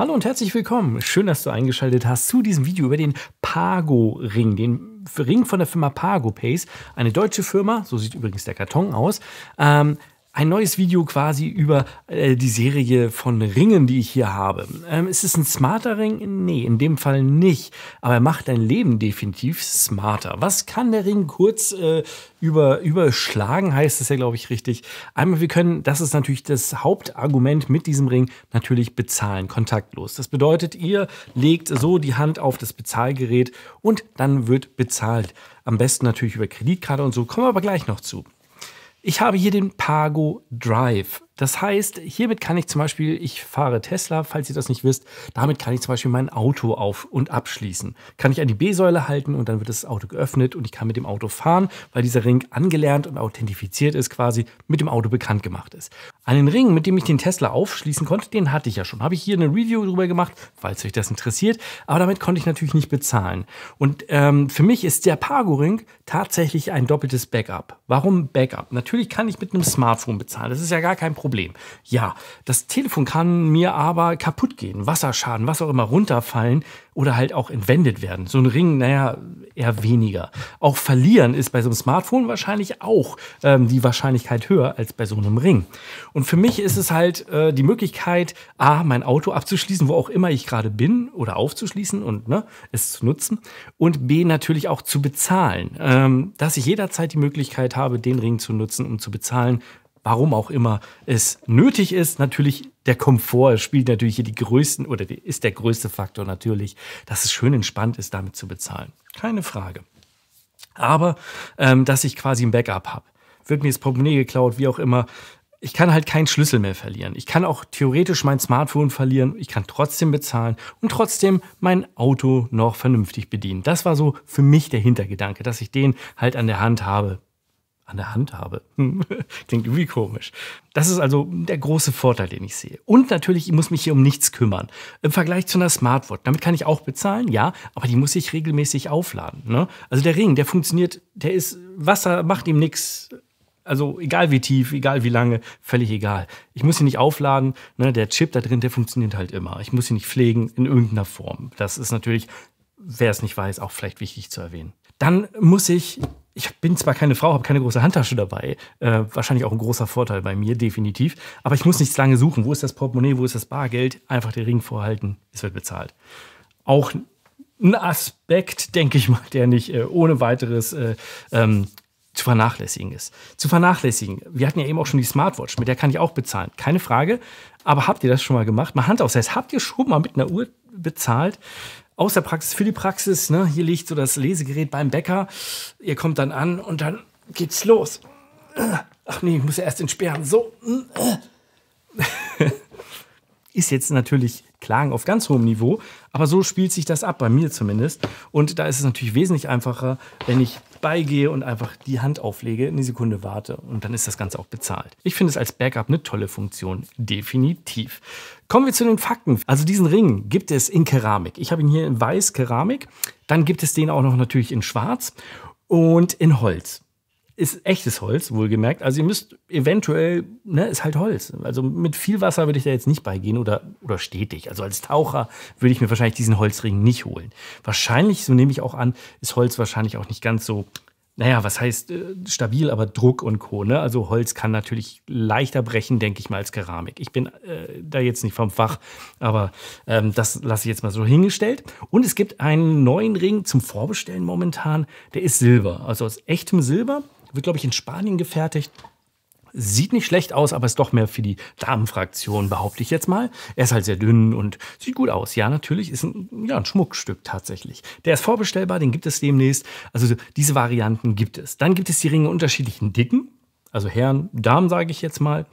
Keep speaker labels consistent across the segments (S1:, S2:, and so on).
S1: Hallo und herzlich willkommen. Schön, dass du eingeschaltet hast zu diesem Video über den Pago-Ring, den Ring von der Firma Pago Pace, eine deutsche Firma, so sieht übrigens der Karton aus. Ähm, ein neues Video quasi über äh, die Serie von Ringen, die ich hier habe. Ähm, ist es ein smarter Ring? Nee, in dem Fall nicht. Aber er macht dein Leben definitiv smarter. Was kann der Ring kurz äh, über, überschlagen, heißt es ja, glaube ich, richtig. Einmal, wir können, das ist natürlich das Hauptargument mit diesem Ring, natürlich bezahlen, kontaktlos. Das bedeutet, ihr legt so die Hand auf das Bezahlgerät und dann wird bezahlt. Am besten natürlich über Kreditkarte und so. Kommen wir aber gleich noch zu. Ich habe hier den Pago Drive. Das heißt, hiermit kann ich zum Beispiel, ich fahre Tesla, falls ihr das nicht wisst, damit kann ich zum Beispiel mein Auto auf- und abschließen. Kann ich an die B-Säule halten und dann wird das Auto geöffnet und ich kann mit dem Auto fahren, weil dieser Ring angelernt und authentifiziert ist, quasi mit dem Auto bekannt gemacht ist. Einen Ring, mit dem ich den Tesla aufschließen konnte, den hatte ich ja schon. Habe ich hier eine Review drüber gemacht, falls euch das interessiert. Aber damit konnte ich natürlich nicht bezahlen. Und ähm, für mich ist der Pago-Ring tatsächlich ein doppeltes Backup. Warum Backup? Natürlich kann ich mit einem Smartphone bezahlen. Das ist ja gar kein Problem. Ja, das Telefon kann mir aber kaputt gehen. Wasserschaden, was auch immer runterfallen oder halt auch entwendet werden. So ein Ring, naja, eher weniger. Auch verlieren ist bei so einem Smartphone wahrscheinlich auch ähm, die Wahrscheinlichkeit höher als bei so einem Ring. Und für mich ist es halt äh, die Möglichkeit, A, mein Auto abzuschließen, wo auch immer ich gerade bin, oder aufzuschließen und ne, es zu nutzen. Und B, natürlich auch zu bezahlen. Ähm, dass ich jederzeit die Möglichkeit habe, den Ring zu nutzen, um zu bezahlen, warum auch immer es nötig ist. Natürlich der Komfort spielt natürlich hier die größten oder die, ist der größte Faktor natürlich, dass es schön entspannt ist, damit zu bezahlen. Keine Frage. Aber ähm, dass ich quasi ein Backup habe. Wird mir das Portemonnaie geklaut, wie auch immer. Ich kann halt keinen Schlüssel mehr verlieren. Ich kann auch theoretisch mein Smartphone verlieren. Ich kann trotzdem bezahlen und trotzdem mein Auto noch vernünftig bedienen. Das war so für mich der Hintergedanke, dass ich den halt an der Hand habe an der Hand habe. Hm. Klingt irgendwie komisch. Das ist also der große Vorteil, den ich sehe. Und natürlich, ich muss mich hier um nichts kümmern. Im Vergleich zu einer Smartwatch, damit kann ich auch bezahlen, ja, aber die muss ich regelmäßig aufladen. Ne? Also der Ring, der funktioniert, der ist, Wasser macht ihm nichts. Also egal wie tief, egal wie lange, völlig egal. Ich muss ihn nicht aufladen. Ne? Der Chip da drin, der funktioniert halt immer. Ich muss ihn nicht pflegen in irgendeiner Form. Das ist natürlich, wer es nicht weiß, auch vielleicht wichtig zu erwähnen. Dann muss ich ich bin zwar keine Frau, habe keine große Handtasche dabei. Äh, wahrscheinlich auch ein großer Vorteil bei mir, definitiv. Aber ich muss nichts lange suchen. Wo ist das Portemonnaie? Wo ist das Bargeld? Einfach den Ring vorhalten. Es wird bezahlt. Auch ein Aspekt, denke ich mal, der nicht äh, ohne weiteres äh, ähm, zu vernachlässigen ist. Zu vernachlässigen. Wir hatten ja eben auch schon die Smartwatch, mit der kann ich auch bezahlen. Keine Frage. Aber habt ihr das schon mal gemacht? Mal Hand aufs Herz. Habt ihr schon mal mit einer Uhr bezahlt? aus der Praxis für die Praxis. Ne? Hier liegt so das Lesegerät beim Bäcker. Ihr kommt dann an und dann geht's los. Ach nee, ich muss ja erst entsperren. So. Ist jetzt natürlich Klagen auf ganz hohem Niveau, aber so spielt sich das ab, bei mir zumindest. Und da ist es natürlich wesentlich einfacher, wenn ich beigehe und einfach die Hand auflege, eine Sekunde warte und dann ist das Ganze auch bezahlt. Ich finde es als Backup eine tolle Funktion, definitiv. Kommen wir zu den Fakten. Also diesen Ring gibt es in Keramik. Ich habe ihn hier in weiß Keramik. Dann gibt es den auch noch natürlich in schwarz und in Holz ist echtes Holz, wohlgemerkt. Also ihr müsst eventuell, ne, ist halt Holz. Also mit viel Wasser würde ich da jetzt nicht beigehen oder, oder stetig. Also als Taucher würde ich mir wahrscheinlich diesen Holzring nicht holen. Wahrscheinlich, so nehme ich auch an, ist Holz wahrscheinlich auch nicht ganz so, naja, was heißt äh, stabil, aber Druck und Co. Ne? Also Holz kann natürlich leichter brechen, denke ich mal, als Keramik. Ich bin äh, da jetzt nicht vom Fach, aber ähm, das lasse ich jetzt mal so hingestellt. Und es gibt einen neuen Ring zum Vorbestellen momentan, der ist Silber, also aus echtem Silber wird, glaube ich, in Spanien gefertigt. Sieht nicht schlecht aus, aber ist doch mehr für die Damenfraktion, behaupte ich jetzt mal. Er ist halt sehr dünn und sieht gut aus. Ja, natürlich, ist ein, ja, ein Schmuckstück tatsächlich. Der ist vorbestellbar, den gibt es demnächst. Also diese Varianten gibt es. Dann gibt es die Ringe unterschiedlichen Dicken, also Herren, Damen sage ich jetzt mal.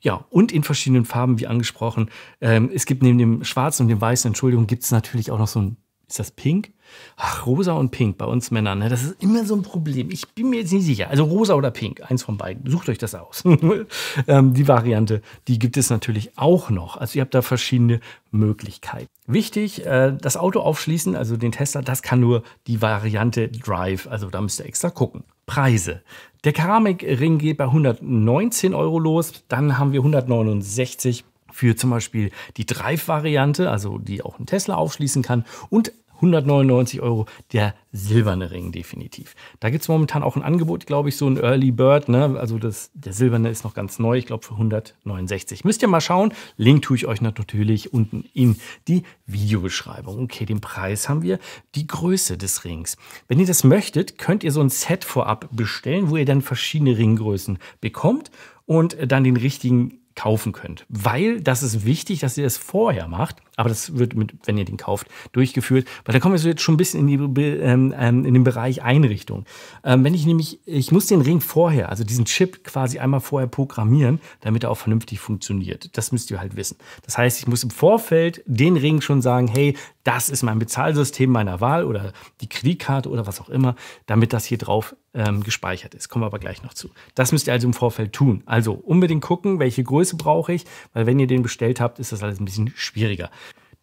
S1: Ja, und in verschiedenen Farben, wie angesprochen. Ähm, es gibt neben dem schwarzen und dem weißen, Entschuldigung, gibt es natürlich auch noch so ein ist das pink? Ach, rosa und pink bei uns Männern, ne? das ist immer so ein Problem. Ich bin mir jetzt nicht sicher. Also rosa oder pink, eins von beiden. Sucht euch das aus. ähm, die Variante, die gibt es natürlich auch noch. Also ihr habt da verschiedene Möglichkeiten. Wichtig, äh, das Auto aufschließen, also den Tesla, das kann nur die Variante Drive. Also da müsst ihr extra gucken. Preise. Der Keramikring geht bei 119 Euro los, dann haben wir 169 für zum Beispiel die Drive-Variante, also die auch ein Tesla aufschließen kann und 199 Euro der silberne Ring definitiv. Da gibt es momentan auch ein Angebot, glaube ich, so ein Early Bird. Ne? Also das, der silberne ist noch ganz neu, ich glaube für 169. Müsst ihr mal schauen. Link tue ich euch natürlich unten in die Videobeschreibung. Okay, den Preis haben wir, die Größe des Rings. Wenn ihr das möchtet, könnt ihr so ein Set vorab bestellen, wo ihr dann verschiedene Ringgrößen bekommt und dann den richtigen kaufen könnt. Weil das ist wichtig, dass ihr das vorher macht, aber das wird, mit, wenn ihr den kauft, durchgeführt. Weil da kommen wir jetzt schon ein bisschen in, die, ähm, ähm, in den Bereich Einrichtung. Ähm, wenn ich nämlich, ich muss den Ring vorher, also diesen Chip quasi einmal vorher programmieren, damit er auch vernünftig funktioniert. Das müsst ihr halt wissen. Das heißt, ich muss im Vorfeld den Ring schon sagen, hey, das ist mein Bezahlsystem meiner Wahl oder die Kreditkarte oder was auch immer, damit das hier drauf ähm, gespeichert ist. Kommen wir aber gleich noch zu. Das müsst ihr also im Vorfeld tun. Also unbedingt gucken, welche Größe brauche ich, weil wenn ihr den bestellt habt, ist das alles ein bisschen schwieriger.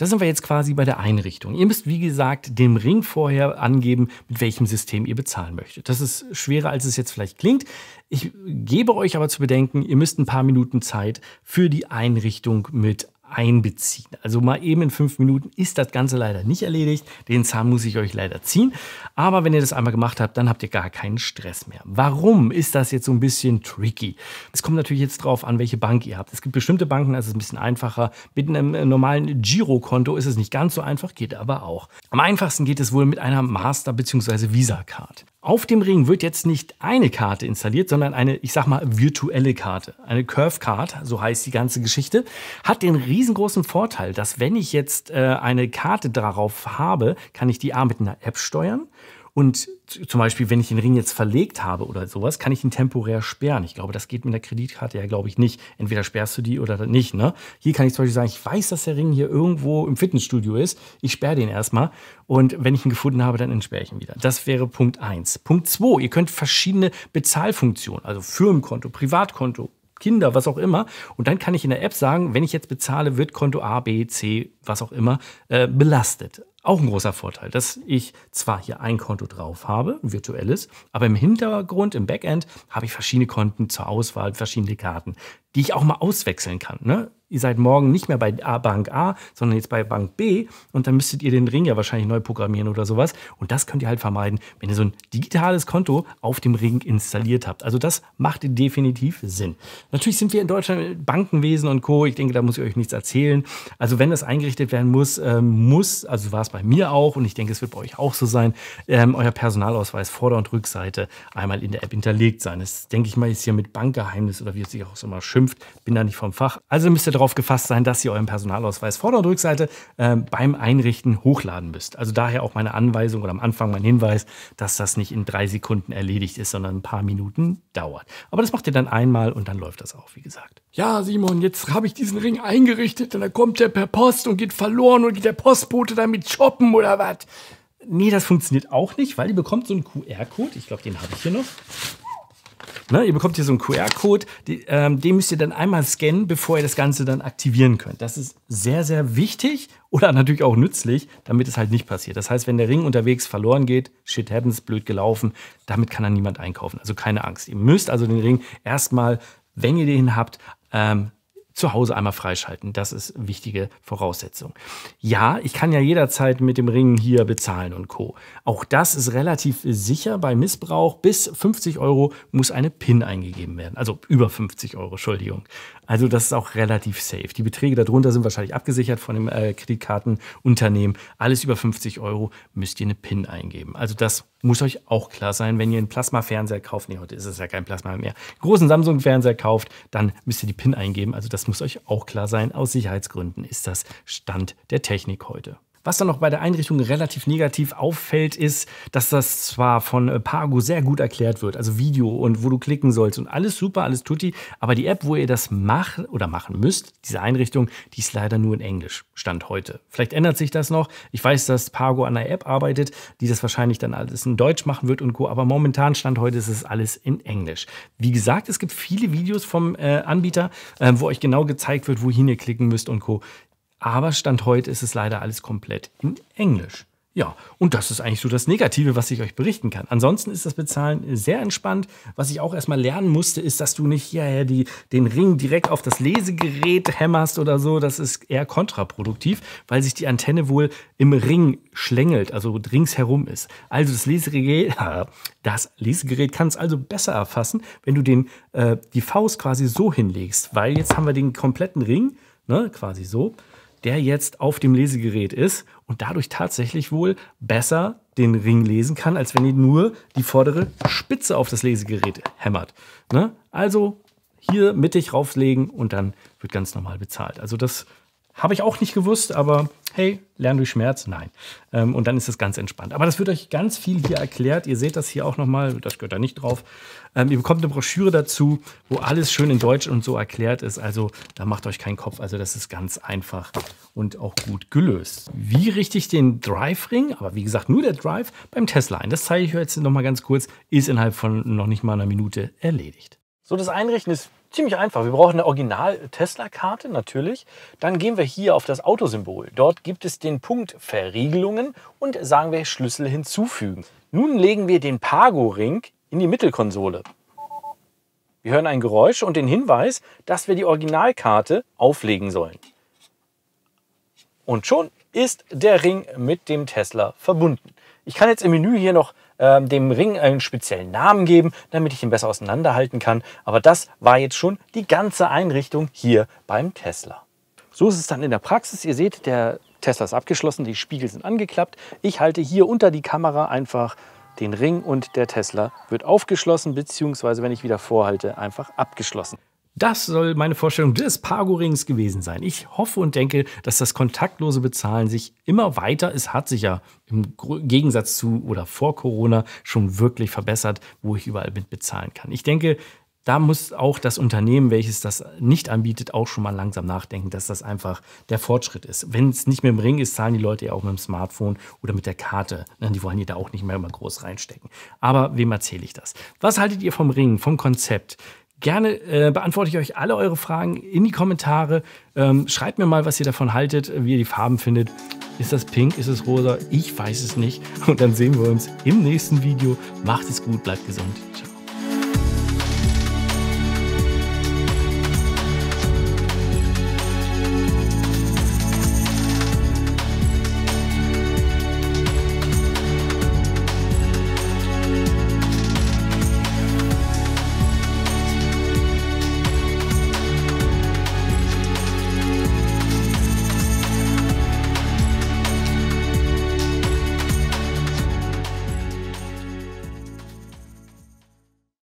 S1: Da sind wir jetzt quasi bei der Einrichtung. Ihr müsst, wie gesagt, dem Ring vorher angeben, mit welchem System ihr bezahlen möchtet. Das ist schwerer, als es jetzt vielleicht klingt. Ich gebe euch aber zu bedenken, ihr müsst ein paar Minuten Zeit für die Einrichtung mit einbeziehen. Also mal eben in fünf Minuten ist das Ganze leider nicht erledigt. Den Zahn muss ich euch leider ziehen. Aber wenn ihr das einmal gemacht habt, dann habt ihr gar keinen Stress mehr. Warum ist das jetzt so ein bisschen tricky? Es kommt natürlich jetzt drauf an, welche Bank ihr habt. Es gibt bestimmte Banken, das ist ein bisschen einfacher. Mit einem äh, normalen Girokonto ist es nicht ganz so einfach, geht aber auch. Am einfachsten geht es wohl mit einer Master- bzw. Visa-Card. Auf dem Ring wird jetzt nicht eine Karte installiert, sondern eine, ich sag mal, virtuelle Karte. Eine Curve Card, so heißt die ganze Geschichte, hat den riesengroßen Vorteil, dass wenn ich jetzt äh, eine Karte darauf habe, kann ich die A mit einer App steuern und zum Beispiel, wenn ich den Ring jetzt verlegt habe oder sowas, kann ich ihn temporär sperren. Ich glaube, das geht mit der Kreditkarte ja, glaube ich, nicht. Entweder sperrst du die oder nicht. Ne? Hier kann ich zum Beispiel sagen, ich weiß, dass der Ring hier irgendwo im Fitnessstudio ist. Ich sperre den erstmal. Und wenn ich ihn gefunden habe, dann entsperre ich ihn wieder. Das wäre Punkt 1. Punkt 2, ihr könnt verschiedene Bezahlfunktionen, also Firmenkonto, Privatkonto, Kinder, was auch immer. Und dann kann ich in der App sagen, wenn ich jetzt bezahle, wird Konto A, B, C, was auch immer, äh, belastet auch ein großer Vorteil, dass ich zwar hier ein Konto drauf habe, virtuelles, aber im Hintergrund, im Backend, habe ich verschiedene Konten zur Auswahl, verschiedene Karten die ich auch mal auswechseln kann. Ne? Ihr seid morgen nicht mehr bei A Bank A, sondern jetzt bei Bank B und dann müsstet ihr den Ring ja wahrscheinlich neu programmieren oder sowas. Und das könnt ihr halt vermeiden, wenn ihr so ein digitales Konto auf dem Ring installiert habt. Also das macht definitiv Sinn. Natürlich sind wir in Deutschland Bankenwesen und Co. Ich denke, da muss ich euch nichts erzählen. Also wenn das eingerichtet werden muss, ähm, muss, also war es bei mir auch und ich denke, es wird bei euch auch so sein, ähm, euer Personalausweis Vorder- und Rückseite einmal in der App hinterlegt sein. Das denke ich mal ist hier mit Bankgeheimnis oder wie es sich auch immer schimpft beschimpft, bin da nicht vom Fach. Also müsst ihr darauf gefasst sein, dass ihr euren Personalausweis Vorder- und Rückseite äh, beim Einrichten hochladen müsst. Also daher auch meine Anweisung oder am Anfang mein Hinweis, dass das nicht in drei Sekunden erledigt ist, sondern ein paar Minuten dauert. Aber das macht ihr dann einmal und dann läuft das auch, wie gesagt. Ja, Simon, jetzt habe ich diesen Ring eingerichtet und dann kommt der per Post und geht verloren und geht der Postbote damit shoppen oder was? Nee, das funktioniert auch nicht, weil ihr bekommt so einen QR-Code. Ich glaube, den habe ich hier noch. Ne, ihr bekommt hier so einen QR-Code, ähm, den müsst ihr dann einmal scannen, bevor ihr das Ganze dann aktivieren könnt. Das ist sehr, sehr wichtig oder natürlich auch nützlich, damit es halt nicht passiert. Das heißt, wenn der Ring unterwegs verloren geht, shit happens, blöd gelaufen, damit kann dann niemand einkaufen. Also keine Angst. Ihr müsst also den Ring erstmal, wenn ihr den habt, ähm, zu Hause einmal freischalten. Das ist wichtige Voraussetzung. Ja, ich kann ja jederzeit mit dem Ring hier bezahlen und Co. Auch das ist relativ sicher bei Missbrauch. Bis 50 Euro muss eine PIN eingegeben werden. Also über 50 Euro, Entschuldigung. Also das ist auch relativ safe. Die Beträge darunter sind wahrscheinlich abgesichert von dem äh, Kreditkartenunternehmen. Alles über 50 Euro müsst ihr eine PIN eingeben. Also das muss euch auch klar sein, wenn ihr einen Plasma-Fernseher kauft, nee, heute ist es ja kein Plasma mehr, großen Samsung-Fernseher kauft, dann müsst ihr die PIN eingeben. Also das muss euch auch klar sein. Aus Sicherheitsgründen ist das Stand der Technik heute. Was dann noch bei der Einrichtung relativ negativ auffällt, ist, dass das zwar von äh, Pargo sehr gut erklärt wird, also Video und wo du klicken sollst und alles super, alles tutti, aber die App, wo ihr das macht oder machen müsst, diese Einrichtung, die ist leider nur in Englisch, Stand heute. Vielleicht ändert sich das noch. Ich weiß, dass Pargo an einer App arbeitet, die das wahrscheinlich dann alles in Deutsch machen wird und Co., aber momentan, Stand heute, ist es alles in Englisch. Wie gesagt, es gibt viele Videos vom äh, Anbieter, äh, wo euch genau gezeigt wird, wohin ihr klicken müsst und Co. Aber Stand heute ist es leider alles komplett in Englisch. Ja, und das ist eigentlich so das Negative, was ich euch berichten kann. Ansonsten ist das Bezahlen sehr entspannt. Was ich auch erstmal lernen musste, ist, dass du nicht hierher die, den Ring direkt auf das Lesegerät hämmerst oder so. Das ist eher kontraproduktiv, weil sich die Antenne wohl im Ring schlängelt, also ringsherum ist. Also das Lesegerät, ah, das Lesegerät kann es also besser erfassen, wenn du den, äh, die Faust quasi so hinlegst, weil jetzt haben wir den kompletten Ring, ne, quasi so der jetzt auf dem Lesegerät ist und dadurch tatsächlich wohl besser den Ring lesen kann, als wenn ihr nur die vordere Spitze auf das Lesegerät hämmert. Ne? Also hier mittig rauflegen und dann wird ganz normal bezahlt. Also das habe ich auch nicht gewusst, aber hey, lernen durch Schmerz? Nein. Ähm, und dann ist es ganz entspannt. Aber das wird euch ganz viel hier erklärt. Ihr seht das hier auch nochmal, das gehört da nicht drauf. Ähm, ihr bekommt eine Broschüre dazu, wo alles schön in Deutsch und so erklärt ist. Also da macht euch keinen Kopf. Also das ist ganz einfach und auch gut gelöst. Wie richte ich den Drive-Ring, aber wie gesagt nur der Drive, beim Tesla ein? Das zeige ich euch jetzt nochmal ganz kurz. Ist innerhalb von noch nicht mal einer Minute erledigt. So, das Einrichten ist ziemlich einfach. Wir brauchen eine Original-Tesla-Karte natürlich. Dann gehen wir hier auf das Autosymbol. Dort gibt es den Punkt Verriegelungen und sagen wir Schlüssel hinzufügen. Nun legen wir den Pago-Ring in die Mittelkonsole. Wir hören ein Geräusch und den Hinweis, dass wir die Originalkarte auflegen sollen. Und schon ist der Ring mit dem Tesla verbunden. Ich kann jetzt im Menü hier noch ähm, dem Ring einen speziellen Namen geben, damit ich ihn besser auseinanderhalten kann. Aber das war jetzt schon die ganze Einrichtung hier beim Tesla. So ist es dann in der Praxis. Ihr seht, der Tesla ist abgeschlossen, die Spiegel sind angeklappt. Ich halte hier unter die Kamera einfach den Ring und der Tesla wird aufgeschlossen, beziehungsweise wenn ich wieder vorhalte, einfach abgeschlossen. Das soll meine Vorstellung des pargo rings gewesen sein. Ich hoffe und denke, dass das kontaktlose Bezahlen sich immer weiter, es hat sich ja im Gegensatz zu oder vor Corona schon wirklich verbessert, wo ich überall mit bezahlen kann. Ich denke, da muss auch das Unternehmen, welches das nicht anbietet, auch schon mal langsam nachdenken, dass das einfach der Fortschritt ist. Wenn es nicht mit dem Ring ist, zahlen die Leute ja auch mit dem Smartphone oder mit der Karte. Ne, die wollen ja da auch nicht mehr immer groß reinstecken. Aber wem erzähle ich das? Was haltet ihr vom Ring, vom Konzept? Gerne äh, beantworte ich euch alle eure Fragen in die Kommentare. Ähm, schreibt mir mal, was ihr davon haltet, wie ihr die Farben findet. Ist das pink? Ist es rosa? Ich weiß es nicht. Und dann sehen wir uns im nächsten Video. Macht es gut, bleibt gesund. Ciao.